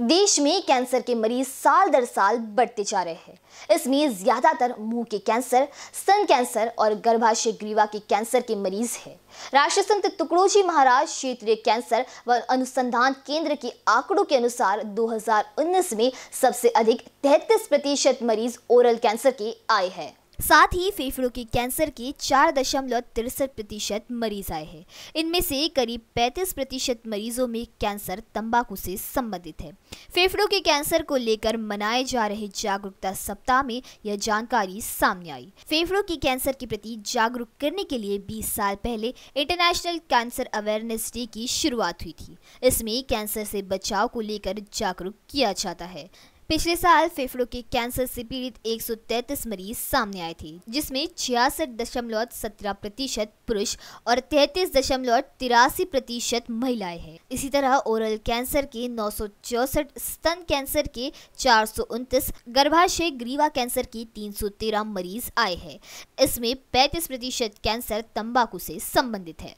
देश में कैंसर के मरीज साल दर साल बढ़ते जा रहे हैं इसमें ज्यादातर मुंह के कैंसर स्तन कैंसर और गर्भाशय ग्रीवा के कैंसर के मरीज हैं राष्ट्रीय संत तुकड़ोजी महाराज क्षेत्रीय कैंसर व अनुसंधान केंद्र के आंकड़ों के अनुसार 2019 में सबसे अधिक तैतीस प्रतिशत मरीज ओरल कैंसर के आए हैं साथ ही फेफड़ों के कैंसर के चार दशमलव तिरसठ प्रतिशत मरीज आए हैं इनमें से करीब 35 प्रतिशत मरीजों में कैंसर तंबाकू से संबंधित है फेफड़ों के कैंसर को लेकर मनाए जा रहे जागरूकता सप्ताह में यह जानकारी सामने आई फेफड़ों के कैंसर के प्रति जागरूक करने के लिए 20 साल पहले इंटरनेशनल कैंसर अवेयरनेस डे की शुरुआत हुई थी इसमें कैंसर से बचाव को लेकर जागरूक किया जाता है पिछले साल फेफड़ों के कैंसर से पीड़ित 133 मरीज सामने आए थे जिसमें छियासठ दशमलव सत्रह प्रतिशत पुरुष और तैतीस दशमलव तिरासी प्रतिशत महिलाएं हैं इसी तरह ओरल कैंसर के नौ स्तन कैंसर के चार गर्भाशय ग्रीवा कैंसर के 313 मरीज आए हैं इसमें 35 प्रतिशत कैंसर तंबाकू से संबंधित है